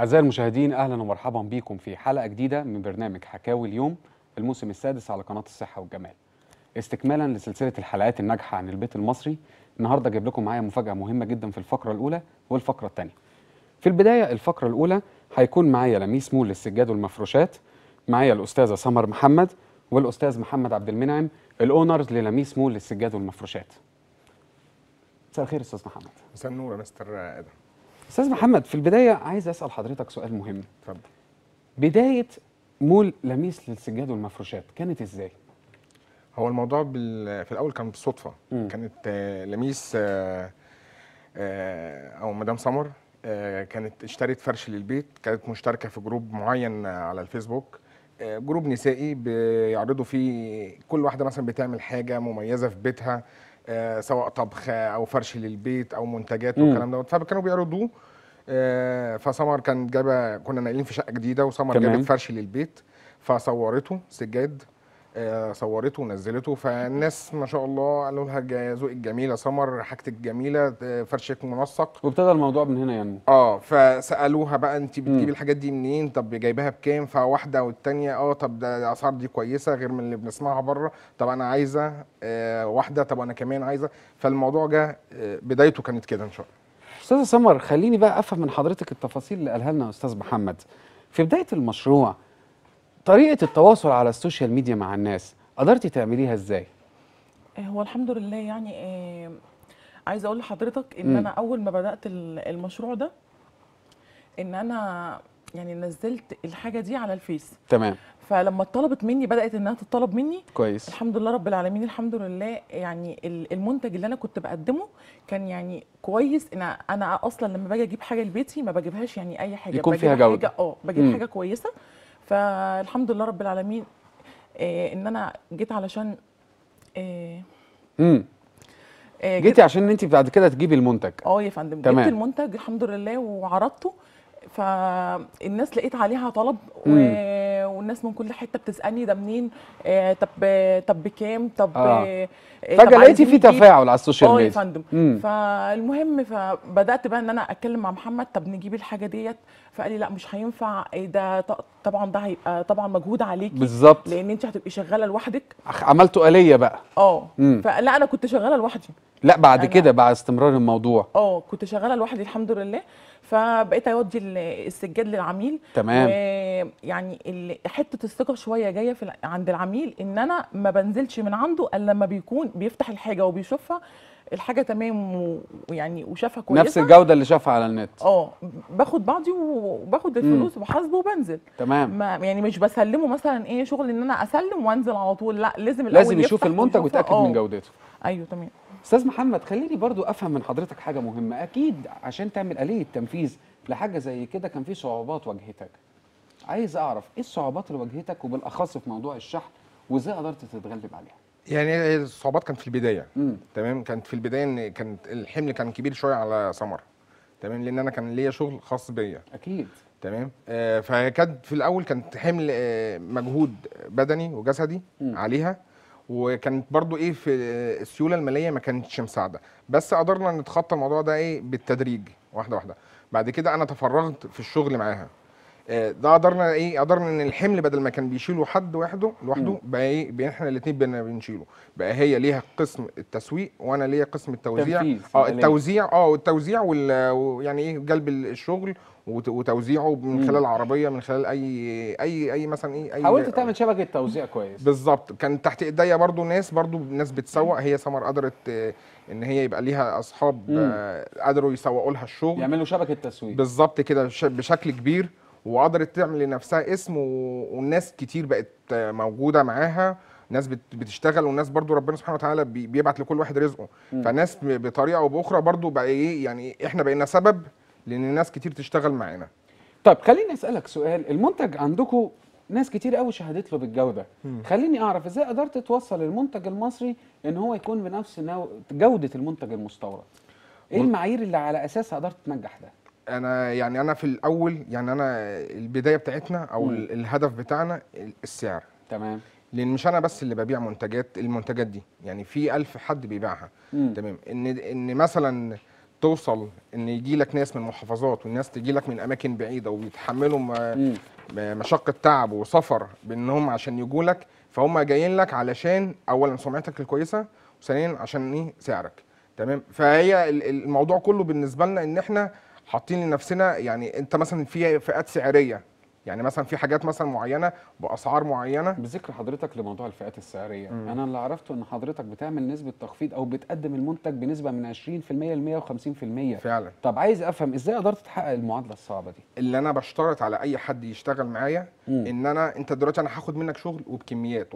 أعزائي المشاهدين أهلا ومرحبا بكم في حلقة جديدة من برنامج حكاوي اليوم الموسم السادس على قناة الصحة والجمال استكمالا لسلسلة الحلقات الناجحة عن البيت المصري النهاردة جايب لكم معايا مفاجأة مهمة جدا في الفقرة الأولى والفقرة الثانية في البداية الفقرة الأولى هيكون معايا لميس مول للسجاد والمفروشات معايا الأستاذة سمر محمد والأستاذ محمد عبد المنعم الأونرز للميس مول للسجاد والمفروشات مساء الخير أستاذ محمد مساء النور يا مستر آدم استاذ محمد في البدايه عايز اسال حضرتك سؤال مهم اتفضل بدايه مول لميس للسجاد والمفروشات كانت ازاي هو الموضوع في الاول كان بالصدفه م. كانت آه، لميس آه، آه، او مدام سمر كانت اشترت فرش للبيت كانت مشتركه في جروب معين على الفيسبوك جروب نسائي بيعرضوا فيه كل واحده مثلا بتعمل حاجه مميزه في بيتها سواء طبخ او فرش للبيت او منتجات والكلام دوت فكانوا بيعرضوه آه، فسمر كان جايبه كنا ناقلين في شقه جديده وسمر جاب فرش للبيت فصورته سجاد آه، صورته ونزلته فالناس ما شاء الله قالوا لها ذوقك جميله سمر حاجتك جميله آه، فرشك منسق وابتدى الموضوع من هنا يعني اه فسالوها بقى انت بتجيبي الحاجات دي منين طب جايباها بكام فواحده والثانيه اه طب ده الاسعار دي كويسه غير من اللي بنسمعها بره طب انا عايزه واحده طب انا كمان عايزه فالموضوع جه بدايته كانت كده ان شاء الله استاذه سمر خليني بقى افهم من حضرتك التفاصيل اللي قالها لنا استاذ محمد في بدايه المشروع طريقه التواصل على السوشيال ميديا مع الناس قدرتي تعمليها ازاي آه، هو الحمد لله يعني آه عايزه اقول لحضرتك ان م. انا اول ما بدات المشروع ده ان انا يعني نزلت الحاجه دي على الفيس تمام فلما اتطلبت مني بدات انها تتطلب مني كويس الحمد لله رب العالمين الحمد لله يعني المنتج اللي انا كنت بقدمه كان يعني كويس انا انا اصلا لما باجي اجيب حاجه لبيتي ما بجيبهاش يعني اي حاجه يكون فيها جوده اه بجيب مم. حاجه كويسه فالحمد لله رب العالمين إيه ان انا جيت علشان إيه امم إيه جيتي عشان انت بعد كده تجيبي المنتج اه يا فندم جبت المنتج الحمد لله وعرضته فالناس لقيت عليها طلب و... والناس من كل حته بتسالني ده منين آه طب طب بكام طب آه. آه، فجاه لقيتي في تفاعل على السوشيال ميديا اه يا فندم فالمهم فبدات بقى ان انا اتكلم مع محمد طب نجيب الحاجه ديت فقال لي لا مش هينفع إيه ده طبعا ده هيبقى طبعا مجهود عليكي بالظبط لان انت هتبقي شغاله لوحدك عملتوا آلية بقى اه فلا انا كنت شغاله لوحدي لا بعد كده بعد استمرار الموضوع اه كنت شغاله لوحدي الحمد لله فبقيت اودي السجاد للعميل تمام يعني حته الثقه شويه جايه في عند العميل ان انا ما بنزلش من عنده الا لما بيكون بيفتح الحاجه وبيشوفها الحاجه تمام ويعني وشافها كويسه نفس الجوده اللي شافها على النت اه باخد بعضي وباخد الفلوس وبحاسبه وبنزل تمام ما يعني مش بسلمه مثلا ايه شغل ان انا اسلم وانزل على طول لا لازم الاول لازم يشوف المنتج ويتاكد من اه. جودته ايوه تمام استاذ محمد خليني برضو افهم من حضرتك حاجه مهمه اكيد عشان تعمل اليه التنفيذ لحاجه زي كده كان في صعوبات واجهتك عايز اعرف ايه الصعوبات اللي واجهتك وبالاخص في موضوع الشحن وازاي قدرت تتغلب عليها يعني الصعوبات كانت في البدايه مم. تمام كانت في البدايه ان كانت الحمل كان كبير شويه على سمر تمام لان انا كان ليا شغل خاص بيا اكيد تمام آه فكانت في الاول كانت حمل آه مجهود بدني وجسدي مم. عليها وكانت برضو ايه في آه، السيوله الماليه ما كانتش مساعده بس قدرنا نتخطى الموضوع ده ايه بالتدريج واحده واحده بعد كده انا تفرغت في الشغل معاها آه، ده قدرنا ايه قدرنا ان الحمل بدل ما كان بيشيله حد وحده لوحده بقى ايه احنا الاثنين بقينا بنشيله بقى هي ليها قسم التسويق وانا ليا قسم التوزيع اه يعني. التوزيع اه التوزيع ويعني ايه جلب الشغل وتوزيعه من خلال عربيه من خلال اي اي اي مثلا ايه اي حاولت تعمل شبكه توزيع كويس بالظبط كان تحت ايديا برضو ناس برضو ناس بتسوق هي سمر قدرت آه، ان هي يبقى ليها اصحاب آه، قدروا يسوقوا لها الشغل يعملوا شبكه تسويق بالظبط كده بشكل كبير وقدرت تعمل لنفسها اسم والناس كتير بقت موجوده معاها ناس بتشتغل والناس برضو ربنا سبحانه وتعالى بيبعت لكل واحد رزقه فناس بطريقه او باخرى برضو بقى ايه يعني احنا بقينا سبب لان ناس كتير تشتغل معانا طب خليني اسالك سؤال المنتج عندكم ناس كتير قوي شهدت له بالجوده ده خليني اعرف ازاي قدرت توصل المنتج المصري ان هو يكون بنفس جوده المنتج المستورد ايه المعايير اللي على اساسها قدرت تنجح ده انا يعني انا في الاول يعني انا البدايه بتاعتنا او مم. الهدف بتاعنا السعر تمام لان مش انا بس اللي ببيع منتجات المنتجات دي يعني في ألف حد بيبيعها تمام ان ان مثلا توصل ان يجي لك ناس من محافظات والناس تجي لك من اماكن بعيده ويتحملوا مشقه تعب وسفر بانهم عشان يجوا لك فهم جايين لك علشان اولا سمعتك الكويسه وثانيا عشان ايه سعرك تمام فهي الموضوع كله بالنسبه لنا ان احنا حاطين لنفسنا يعني انت مثلا في فئات سعريه يعني مثلا في حاجات مثلا معينه باسعار معينه بذكر حضرتك لموضوع الفئات السعريه مم. انا اللي عرفته ان حضرتك بتعمل نسبه تخفيض او بتقدم المنتج بنسبه من 20% ل 150% فعلا طب عايز افهم ازاي قدرت تحقق المعادله الصعبه دي اللي انا بشترط على اي حد يشتغل معايا مم. ان انا انت دلوقتي انا هاخد منك شغل وبكميات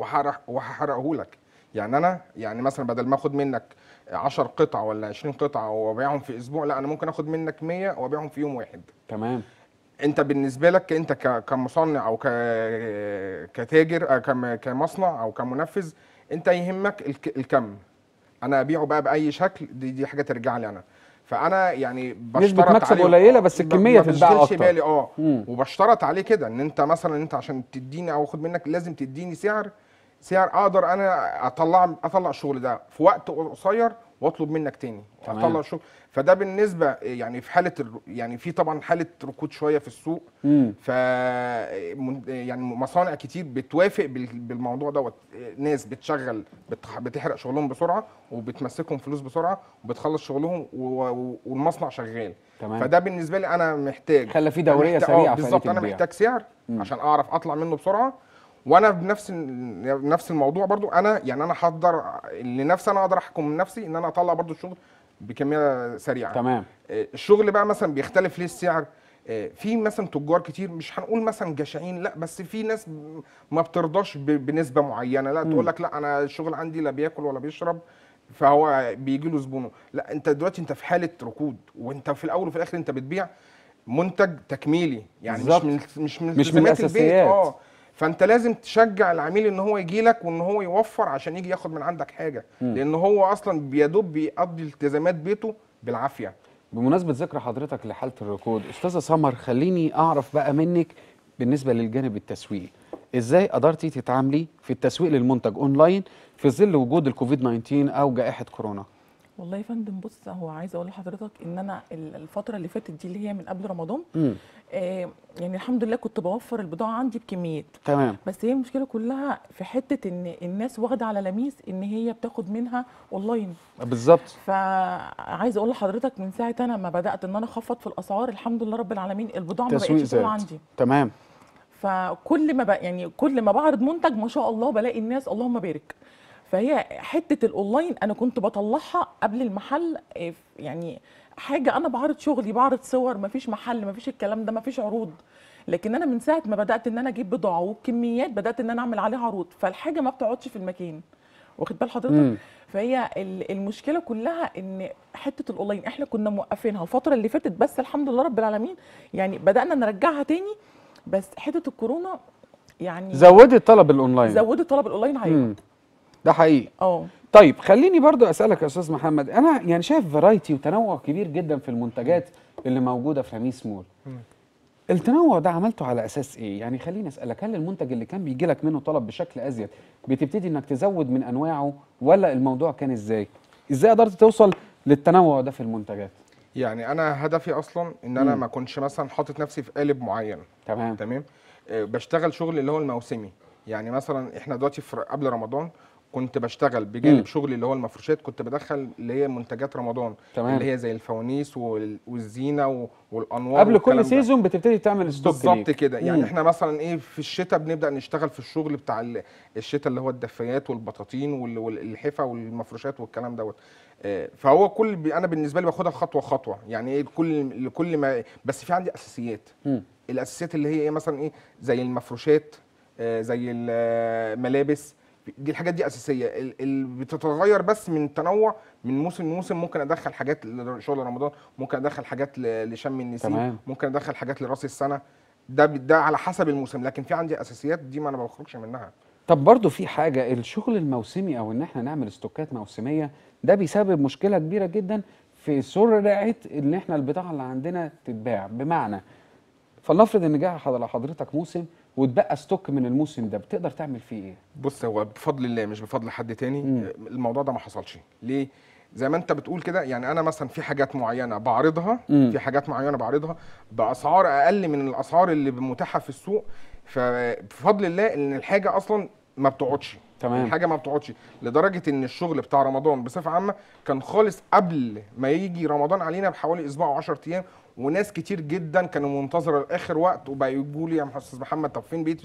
وهحرقه لك يعني انا يعني مثلا بدل ما اخد منك 10 قطع ولا 20 قطعه وابيعهم في اسبوع لا انا ممكن اخد منك 100 وابيعهم في يوم واحد تمام انت بالنسبه لك انت كمصنع او كتاجر آه، كمصنع او كمنفذ انت يهمك الكم انا ابيعه بقى باي شكل دي, دي حاجه ترجع لي انا فانا يعني بشترط عليه مكسب قليله بس الكميه تتباع اكتر بالي اه وبشترط عليه كده ان انت مثلا انت عشان تديني او اخد منك لازم تديني سعر سعر اقدر انا اطلع اطلع الشغل ده في وقت قصير واطلب منك تاني تمام. اطلع شغل فده بالنسبه يعني في حاله ال... يعني في طبعا حاله ركود شويه في السوق ف يعني مصانع كتير بتوافق بالموضوع دوت ناس بتشغل بتح... بتحرق شغلهم بسرعه وبتمسكهم فلوس بسرعه وبتخلص شغلهم و... والمصنع شغال تمام. فده بالنسبه لي انا محتاج خلى في دوريه سريعه آه، بالظبط انا محتاج سعر مم. عشان اعرف اطلع منه بسرعه وانا بنفس نفس الموضوع برضو انا يعني انا هقدر لنفسي انا اقدر احكم من نفسي ان انا اطلع برضو الشغل بكميه سريعه تمام آه، الشغل بقى مثلا بيختلف ليه السعر آه، في مثلا تجار كتير مش هنقول مثلا جشعين لا بس في ناس ما بترضاش بنسبه معينه لا تقول لك لا انا الشغل عندي لا بياكل ولا بيشرب فهو بيجي له زبونه لا انت دلوقتي انت في حاله ركود وانت في الاول وفي الاخر انت بتبيع منتج تكميلي يعني بالزبط. مش من مش من مش من الاساسيات البيت. اه فانت لازم تشجع العميل ان هو يجي لك وان هو يوفر عشان يجي ياخد من عندك حاجه م. لان هو اصلا بيدوب بيقضي التزامات بيته بالعافيه بمناسبه ذكر حضرتك لحاله الركود استاذه سمر خليني اعرف بقى منك بالنسبه للجانب التسويقي ازاي قدرتي تتعاملي في التسويق للمنتج اونلاين في ظل وجود الكوفيد 19 او جائحه كورونا والله يا فندم بص هو عايزه اقول لحضرتك ان انا الفتره اللي فاتت دي اللي هي من قبل رمضان آه يعني الحمد لله كنت بوفر البضاعه عندي بكميات تمام بس هي المشكله كلها في حته ان الناس واخده على لميس ان هي بتاخد منها اونلاين بالظبط فعايزه اقول لحضرتك من ساعه انا ما بدات ان انا اخفض في الاسعار الحمد لله رب العالمين البضاعه ما بقتش عندي تمام فكل ما بق يعني كل ما بعرض منتج ما شاء الله بلاقي الناس اللهم بارك فهي حته الاونلاين انا كنت بطلعها قبل المحل آه، يعني حاجه انا بعرض شغلي بعرض صور مفيش محل مفيش الكلام ده مفيش عروض لكن انا من ساعه ما بدات ان انا اجيب بضاعه وكميات بدات ان انا اعمل عليها عروض فالحاجه ما بتقعدش في المكان واخد بال حضرتك فهي المشكله كلها ان حته الاونلاين احنا كنا موقفينها الفتره اللي فاتت بس الحمد لله رب العالمين يعني بدانا نرجعها تاني بس حته الكورونا يعني زودت طلب الاونلاين زودت طلب الاونلاين عيب ده حقيقي اه طيب خليني برضو اسالك يا استاذ محمد انا يعني شايف فرايتي وتنوع كبير جدا في المنتجات اللي موجوده في رميس مول التنوع ده عملته على اساس ايه يعني خليني اسالك هل المنتج اللي كان بيجي لك منه طلب بشكل ازيد بتبتدي انك تزود من انواعه ولا الموضوع كان ازاي ازاي قدرت توصل للتنوع ده في المنتجات يعني انا هدفي اصلا ان انا ما اكونش مثلا حاطط نفسي في قالب معين تمام تمام آه، بشتغل شغل اللي هو الموسمي يعني مثلا احنا دلوقتي في قبل رمضان كنت بشتغل بجانب شغلي اللي هو المفروشات كنت بدخل اللي هي منتجات رمضان تمام. اللي هي زي الفوانيس والزينه والانوار قبل كل سيزون بتبتدي تعمل ستوك بالظبط كده يعني احنا مثلا ايه في الشتاء بنبدا نشتغل في الشغل بتاع الشتاء اللي هو الدفايات والبطاطين وال- والحفا والمفروشات والكلام دوت آه، فهو كل بي- انا بالنسبه لي باخدها خطوه خطوه يعني ايه كل لكل ما بس في عندي اساسيات الاساسيات اللي هي ايه مثلا ايه زي المفروشات آه، زي الملابس آه، دي الحاجات دي اساسيه اللي بتتغير بس من تنوع من موسم لموسم ممكن ادخل حاجات لشغل رمضان ممكن ادخل حاجات لشم النسيم تمام. ممكن ادخل حاجات لراس السنه ده ده على حسب الموسم لكن في عندي اساسيات دي ما انا ما بخرجش منها طب برضو في حاجه الشغل الموسمي او ان احنا نعمل استوكات موسميه ده بيسبب مشكله كبيره جدا في سرعه ان احنا البضاعه اللي عندنا تتباع بمعنى فلنفرض ان جه حضرتك موسم واتبقى ستوك من الموسم ده بتقدر تعمل فيه ايه؟ بص هو بفضل الله مش بفضل حد تاني مم. الموضوع ده ما حصلش ليه؟ زي ما انت بتقول كده يعني انا مثلا في حاجات معينه بعرضها مم. في حاجات معينه بعرضها باسعار اقل من الاسعار اللي متاحه في السوق فبفضل الله ان الحاجه اصلا ما بتقعدش تمام الحاجه ما بتقعدش لدرجه ان الشغل بتاع رمضان بصفه عامه كان خالص قبل ما يجي رمضان علينا بحوالي اسبوع و10 ايام وناس كتير جدا كانوا منتظره لاخر وقت وبقى يقولوا يا محسس محمد طب فين بيت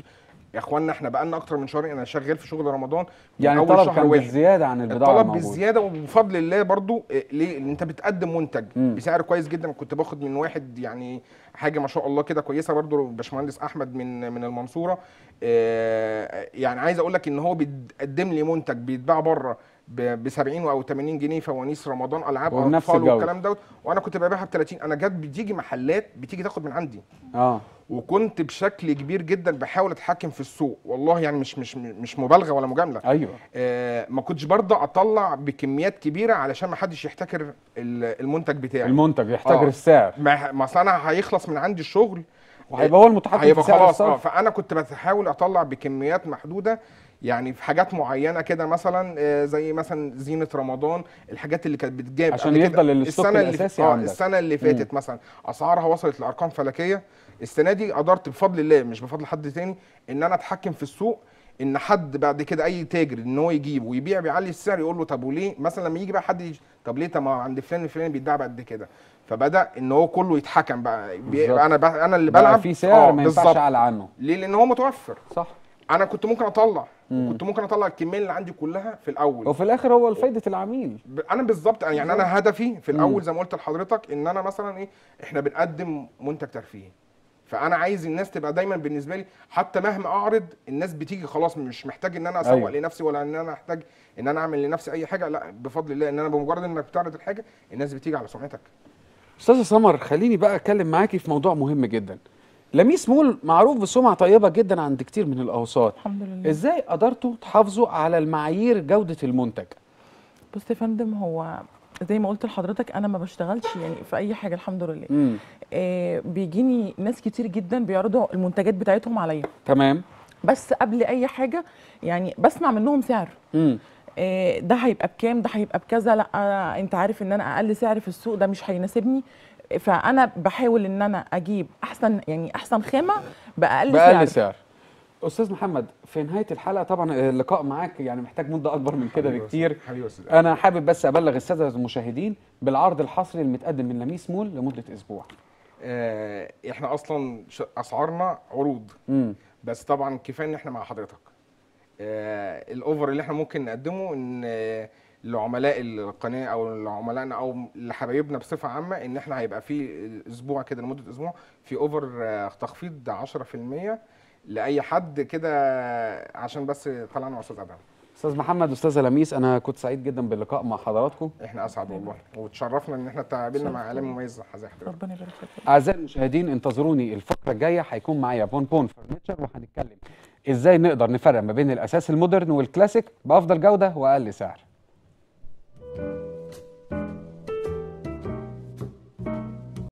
يا اخوانا احنا بقالنا اكتر من شهر انا شغال في شغل رمضان يعني الطلب كان واحد. بالزياده عن البضاعه الطلب بالزياده وبفضل الله برضو آه، ليه انت بتقدم منتج م. بسعر كويس جدا كنت باخد من واحد يعني حاجه ما شاء الله كده كويسه برضو باشمهندس احمد من من المنصوره آه، يعني عايز اقول لك ان هو بيقدم لي منتج بيتباع بره ب 70 او 80 جنيه فوانيس رمضان العاب اطفال والكلام دوت وانا كنت ببيعها ب 30 انا جت بتيجي محلات بتيجي تاخد من عندي اه وكنت بشكل كبير جدا بحاول اتحكم في السوق والله يعني مش مش مش مبالغه ولا مجامله ايوه آه ما كنتش برضه اطلع بكميات كبيره علشان ما حدش يحتكر المنتج بتاعي المنتج يحتكر آه. السعر ما اصل انا هيخلص من عندي الشغل وهيبقى هو المتحكم في السعر خلاص اه فانا كنت بحاول اطلع بكميات محدوده يعني في حاجات معينه كده مثلا آه، زي مثلا زينه رمضان الحاجات اللي كانت بتجاب عشان يفضل السنه اللي اه السنه اللي فاتت مثلا اسعارها وصلت لارقام فلكيه السنه دي قدرت بفضل الله مش بفضل حد تاني ان انا اتحكم في السوق ان حد بعد كده اي تاجر ان هو يجيب ويبيع بيعلي السعر يقول له طب وليه مثلا لما يجي بقى حد يجي طب ليه طب ما عند فلان الفلاني بيتباع بعد كده فبدا ان هو كله يتحكم بقى بالزبط. انا بقى انا اللي بلعب بقى في سعر آه، ما ينفعش اعلى عنه ليه لان هو متوفر صح انا كنت ممكن اطلع وكنت ممكن اطلع الكميه اللي عندي كلها في الاول وفي الاخر هو فايده العميل انا بالظبط يعني انا هدفي في الاول زي ما قلت لحضرتك ان انا مثلا ايه احنا بنقدم منتج ترفيهي فانا عايز الناس تبقى دايما بالنسبه لي حتى مهما اعرض الناس بتيجي خلاص مش محتاج ان انا اسوق أيوة. لنفسي ولا ان انا احتاج ان انا اعمل لنفسي اي حاجه لا بفضل الله ان انا بمجرد انك بتعرض الحاجه الناس بتيجي على سمعتك استاذه سمر خليني بقى اتكلم معاكي في موضوع مهم جدا لميس مول معروف بسمعه طيبه جدا عند كتير من الاوساط الحمد لله ازاي قدرتوا تحافظوا على المعايير جوده المنتج بص يا فندم هو زي ما قلت لحضرتك انا ما بشتغلش يعني في اي حاجه الحمد لله آه بيجيني ناس كتير جدا بيعرضوا المنتجات بتاعتهم عليا تمام بس قبل اي حاجه يعني بسمع منهم سعر مم. آه ده هيبقى بكام ده هيبقى بكذا لا آه، انت عارف ان انا اقل سعر في السوق ده مش هيناسبني فانا بحاول ان انا اجيب احسن يعني احسن خامه باقل سعر باقل سعر استاذ محمد في نهايه الحلقه طبعا اللقاء معاك يعني محتاج مده اكبر من كده بكتير انا حابب بس ابلغ الساده المشاهدين بالعرض الحصري المتقدم من لميس مول لمده اسبوع آه، احنا اصلا اسعارنا عروض مم. بس طبعا كفايه ان احنا مع حضرتك آه، الاوفر اللي احنا ممكن نقدمه ان آه لعملاء القناه او لعملائنا او لحبايبنا بصفه عامه ان احنا هيبقى في اسبوع كده لمده اسبوع في اوفر آه، تخفيض 10% لاي حد كده عشان بس طلعنا استاذ ادهم استاذ محمد استاذه لميس انا كنت سعيد جدا باللقاء مع حضراتكم احنا اسعد والله وتشرفنا ان احنا تقابلنا مع اعلام مميز زي حضرتك ربنا يبارك فيك اعزائي المشاهدين انتظروني الفقره الجايه هيكون معايا بون بون فرنتشر وهنتكلم ازاي نقدر نفرق ما بين الاساس المودرن والكلاسيك بافضل جوده واقل سعر Thank you.